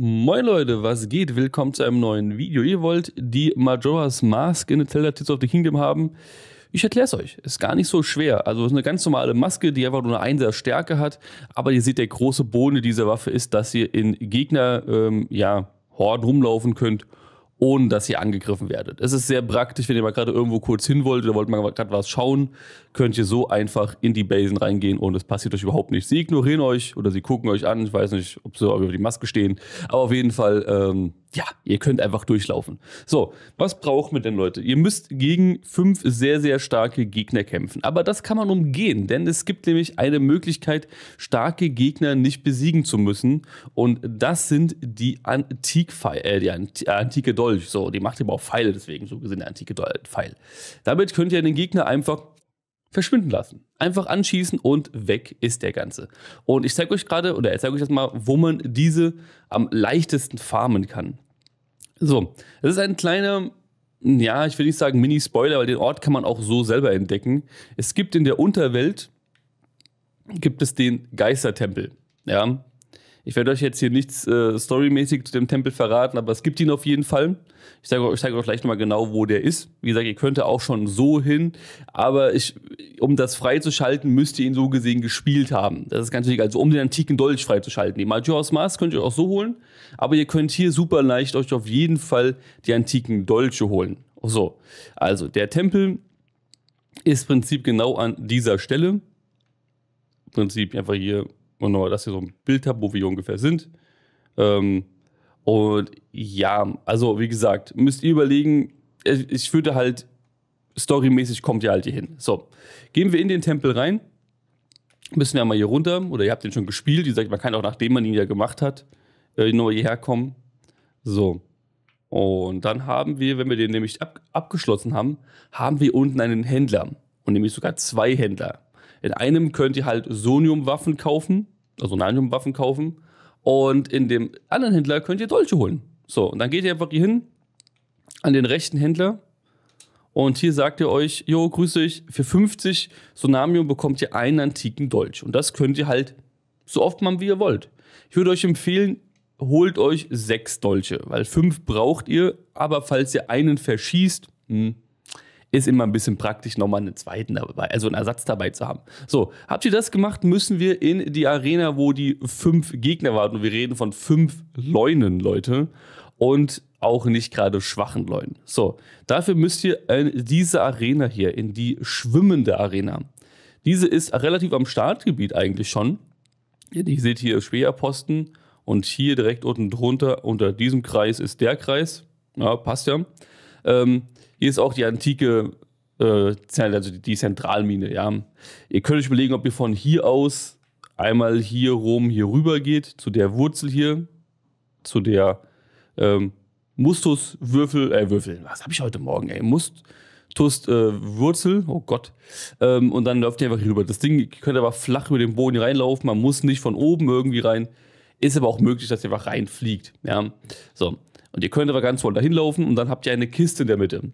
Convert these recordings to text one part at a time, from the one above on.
Moin Leute, was geht? Willkommen zu einem neuen Video. Ihr wollt die Majora's Mask in The Zelda Tears of the Kingdom haben? Ich erkläre es euch. Ist gar nicht so schwer. Also es ist eine ganz normale Maske, die einfach nur eine Einser Stärke hat. Aber ihr seht, der große Bohne dieser Waffe ist, dass ihr in Gegner, ähm, ja, Horden rumlaufen könnt ohne dass ihr angegriffen werdet. Es ist sehr praktisch, wenn ihr mal gerade irgendwo kurz hin wollt oder wollt mal gerade was schauen, könnt ihr so einfach in die Basen reingehen und es passiert euch überhaupt nichts. Sie ignorieren euch oder sie gucken euch an. Ich weiß nicht, ob sie über die Maske stehen, aber auf jeden Fall ähm, ja, ihr könnt einfach durchlaufen. So, was braucht man denn, Leute? Ihr müsst gegen fünf sehr, sehr starke Gegner kämpfen. Aber das kann man umgehen, denn es gibt nämlich eine Möglichkeit, starke Gegner nicht besiegen zu müssen. Und das sind die, Antik äh, die antike Dolch. So, die macht eben auch Pfeile, deswegen so gesehen der antike Pfeil. Damit könnt ihr den Gegner einfach verschwinden lassen. Einfach anschießen und weg ist der Ganze. Und ich zeige euch gerade, oder ich zeige euch jetzt mal, wo man diese am leichtesten farmen kann. So, es ist ein kleiner, ja, ich will nicht sagen Mini-Spoiler, weil den Ort kann man auch so selber entdecken. Es gibt in der Unterwelt, gibt es den Geistertempel. Ja, ich werde euch jetzt hier nichts äh, storymäßig zu dem Tempel verraten, aber es gibt ihn auf jeden Fall. Ich zeige euch, zeig euch gleich nochmal genau, wo der ist. Wie gesagt, ihr könnt auch schon so hin, aber ich, um das freizuschalten, müsst ihr ihn so gesehen gespielt haben. Das ist ganz wichtig. Also um den antiken Dolch freizuschalten. Die Majora's Mask könnt ihr auch so holen, aber ihr könnt hier super leicht euch auf jeden Fall die antiken Dolche holen. So, also der Tempel ist im Prinzip genau an dieser Stelle. Im Prinzip einfach hier und nochmal, dass ihr so ein Bild habt, wo wir ungefähr sind. Ähm, und ja, also wie gesagt, müsst ihr überlegen, ich würde halt, storymäßig kommt ihr halt hier hin. So, gehen wir in den Tempel rein, müssen wir einmal hier runter, oder ihr habt den schon gespielt, wie gesagt, man kann auch nachdem man ihn ja gemacht hat, äh, nochmal hierher kommen. So. Und dann haben wir, wenn wir den nämlich ab, abgeschlossen haben, haben wir unten einen Händler. Und nämlich sogar zwei Händler. In einem könnt ihr halt Sonium-Waffen kaufen, also Nanium-Waffen kaufen. Und in dem anderen Händler könnt ihr Dolche holen. So, und dann geht ihr einfach hier hin an den rechten Händler. Und hier sagt ihr euch, jo, grüße ich, für 50 Sonamium bekommt ihr einen antiken Dolch. Und das könnt ihr halt so oft machen, wie ihr wollt. Ich würde euch empfehlen, holt euch sechs Dolche, weil fünf braucht ihr, aber falls ihr einen verschießt, hm, ist immer ein bisschen praktisch, nochmal einen zweiten dabei, also einen Ersatz dabei zu haben. So, habt ihr das gemacht, müssen wir in die Arena, wo die fünf Gegner warten. Und wir reden von fünf Leunen, Leute. Und auch nicht gerade schwachen Leuten. So, dafür müsst ihr in äh, diese Arena hier, in die schwimmende Arena. Diese ist relativ am Startgebiet eigentlich schon. Ihr seht hier Schwerposten und hier direkt unten drunter, unter diesem Kreis ist der Kreis. Ja, passt ja. Ähm, hier ist auch die antike, äh, also die Zentralmine. Ja. Ihr könnt euch überlegen, ob ihr von hier aus einmal hier rum, hier rüber geht, zu der Wurzel hier, zu der ähm, Mustuswürfel, äh, Würfel, was habe ich heute Morgen, ey? Must, Tust äh, Wurzel, oh Gott, ähm, und dann läuft ihr einfach rüber. Das Ding könnt aber flach über den Boden reinlaufen, man muss nicht von oben irgendwie rein. Ist aber auch möglich, dass ihr einfach reinfliegt. Ja? So. Und ihr könnt aber ganz wohl dahin laufen und dann habt ihr eine Kiste in der Mitte.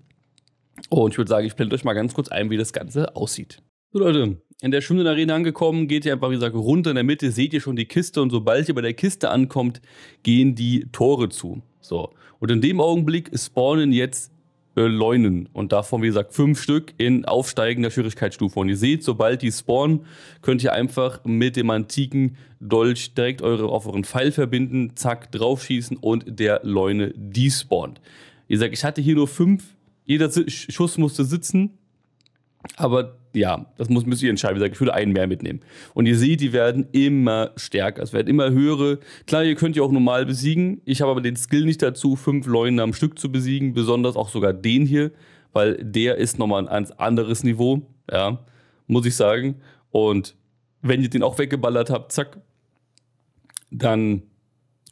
Und ich würde sagen, ich blende euch mal ganz kurz ein, wie das Ganze aussieht. So Leute, in der schwimmenden Arena angekommen, geht ihr einfach, wie gesagt, runter in der Mitte, seht ihr schon die Kiste und sobald ihr bei der Kiste ankommt, gehen die Tore zu. So. Und in dem Augenblick spawnen jetzt äh, Leunen. Und davon, wie gesagt, fünf Stück in aufsteigender Schwierigkeitsstufe. Und ihr seht, sobald die spawnen, könnt ihr einfach mit dem antiken Dolch direkt eure, auf euren Pfeil verbinden, zack, draufschießen und der Leune despawnt. Ihr sagt, ich hatte hier nur fünf, jeder Schuss musste sitzen, aber ja, das muss, müsst ihr entscheiden. Wie gesagt, ich würde einen mehr mitnehmen. Und ihr seht, die werden immer stärker. Es werden immer höhere. Klar, ihr könnt die auch normal besiegen. Ich habe aber den Skill nicht dazu, fünf Leuten am Stück zu besiegen. Besonders auch sogar den hier, weil der ist nochmal ein anderes Niveau. Ja, muss ich sagen. Und wenn ihr den auch weggeballert habt, zack, dann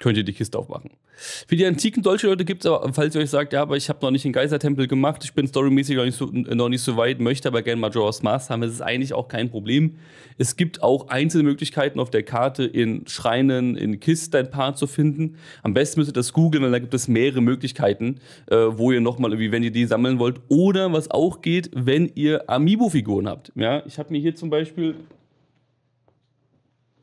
könnt ihr die Kiste aufmachen. Für die antiken deutsche Leute gibt es aber, falls ihr euch sagt, ja, aber ich habe noch nicht den Geistertempel gemacht, ich bin storymäßig noch nicht, so, noch nicht so weit, möchte aber gerne Majora's Mask haben, das ist eigentlich auch kein Problem. Es gibt auch einzelne Möglichkeiten auf der Karte in Schreinen, in Kisten ein paar zu finden. Am besten müsst ihr das googeln, weil da gibt es mehrere Möglichkeiten, äh, wo ihr nochmal irgendwie, wenn ihr die sammeln wollt, oder was auch geht, wenn ihr Amiibo-Figuren habt. Ja, ich habe mir hier zum Beispiel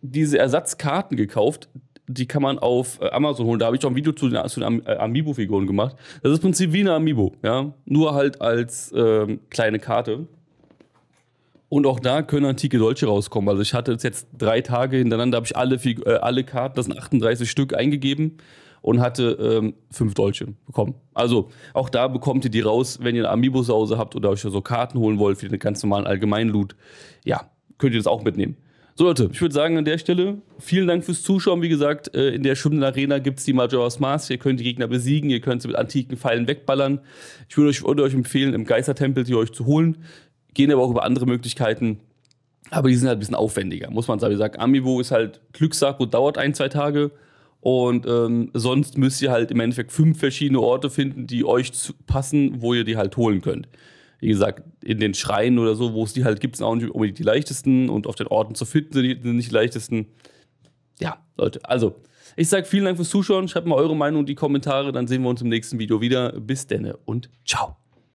diese Ersatzkarten gekauft, die kann man auf äh, Amazon holen. Da habe ich auch ein Video zu den, zu den äh, Amiibo-Figuren gemacht. Das ist im Prinzip wie eine Amiibo, ja. Nur halt als ähm, kleine Karte. Und auch da können antike Dolche rauskommen. Also ich hatte jetzt drei Tage hintereinander, habe ich alle, äh, alle Karten, das sind 38 Stück, eingegeben und hatte ähm, fünf Dolche bekommen. Also auch da bekommt ihr die raus, wenn ihr eine Amiibo sause habt oder euch so Karten holen wollt für den ganz normalen Allgemeinloot. Ja, könnt ihr das auch mitnehmen. So Leute, ich würde sagen an der Stelle, vielen Dank fürs Zuschauen. Wie gesagt, äh, in der Schwimmenden Arena gibt es die Majora's Mask. Ihr könnt die Gegner besiegen, ihr könnt sie mit antiken Pfeilen wegballern. Ich würde euch, würde euch empfehlen, im Geistertempel die euch zu holen. Gehen aber auch über andere Möglichkeiten. Aber die sind halt ein bisschen aufwendiger, muss man sagen. Wie gesagt, Amiibo ist halt Glückssack und dauert ein, zwei Tage. Und ähm, sonst müsst ihr halt im Endeffekt fünf verschiedene Orte finden, die euch passen, wo ihr die halt holen könnt wie gesagt, in den Schreinen oder so, wo es die halt gibt, sind auch nicht unbedingt die leichtesten und auf den Orten zu finden sind, sind nicht die leichtesten. Ja, Leute, also ich sage vielen Dank fürs Zuschauen, schreibt mal eure Meinung in die Kommentare, dann sehen wir uns im nächsten Video wieder. Bis denne und ciao.